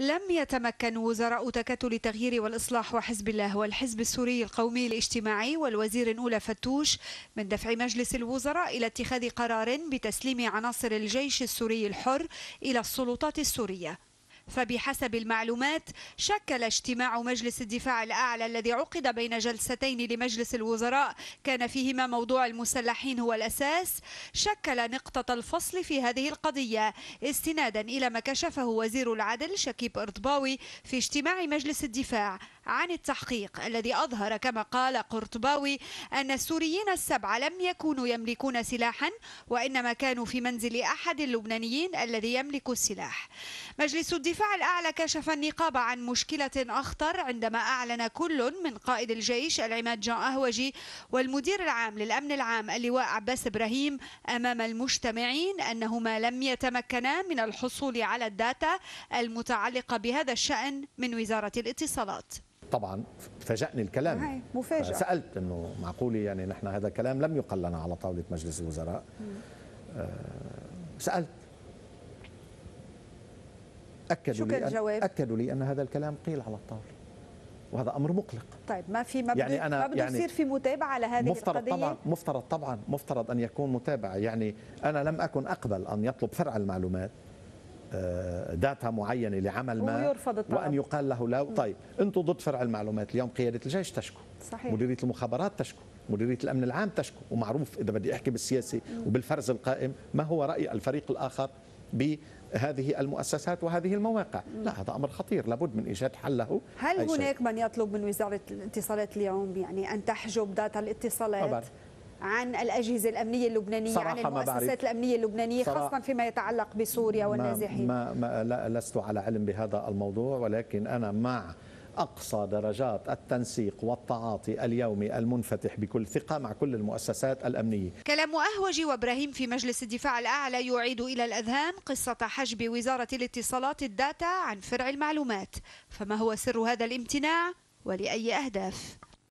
لم يتمكن وزراء تكتل التغيير والإصلاح وحزب الله والحزب السوري القومي الاجتماعي والوزير أولى فتوش من دفع مجلس الوزراء إلى اتخاذ قرار بتسليم عناصر الجيش السوري الحر إلى السلطات السورية فبحسب المعلومات شكل اجتماع مجلس الدفاع الأعلى الذي عقد بين جلستين لمجلس الوزراء كان فيهما موضوع المسلحين هو الأساس شكل نقطة الفصل في هذه القضية استنادا إلى ما كشفه وزير العدل شكيب قرطباوي في اجتماع مجلس الدفاع عن التحقيق الذي أظهر كما قال قرطباوي أن السوريين السبعة لم يكونوا يملكون سلاحا وإنما كانوا في منزل أحد اللبنانيين الذي يملك السلاح مجلس الدفاع الأعلى كشف النقاب عن مشكلة أخطر عندما أعلن كل من قائد الجيش العماد جان أهوجي والمدير العام للأمن العام اللواء عباس إبراهيم أمام المجتمعين أنهما لم يتمكنا من الحصول على الداتا المتعلقة بهذا الشأن من وزارة الاتصالات طبعا فاجأني الكلام مفاجأة سألت أنه معقولة يعني نحن هذا الكلام لم يقل لنا على طاولة مجلس الوزراء آه، سألت أكدوا لي الجواب؟ أكدوا لي أن هذا الكلام قيل على الطاولة وهذا امر مقلق طيب ما في ما يعني انا ما بده يعني يصير في متابعه لهذه مفترض القضيه طبعا مفترض طبعا مفترض ان يكون متابعه يعني انا لم اكن اقبل ان يطلب فرع المعلومات آه، داتا معينه لعمل ما ويرفض الطلب. وان يقال له لا طيب انتم ضد فرع المعلومات اليوم قياده الجيش تشكو صحيح. مديريه المخابرات تشكو مديريه الامن العام تشكو ومعروف اذا بدي احكي بالسياسي وبالفرز القائم ما هو راي الفريق الاخر هذه المؤسسات وهذه المواقع لا هذا أمر خطير لابد من إيجاد حل له هل هناك من يطلب من وزارة الاتصالات اليوم يعني أن تحجب داتا الاتصالات طبعا. عن الأجهزة الأمنية اللبنانية عن المؤسسات الأمنية اللبنانية خاصة فيما يتعلق بسوريا والنازحين ما, ما, ما لست على علم بهذا الموضوع ولكن أنا مع أقصى درجات التنسيق والتعاطي اليومي المنفتح بكل ثقة مع كل المؤسسات الأمنية كلام أهوج وإبراهيم في مجلس الدفاع الأعلى يعيد إلى الأذهان قصة حجب وزارة الاتصالات الداتا عن فرع المعلومات فما هو سر هذا الامتناع ولأي أهداف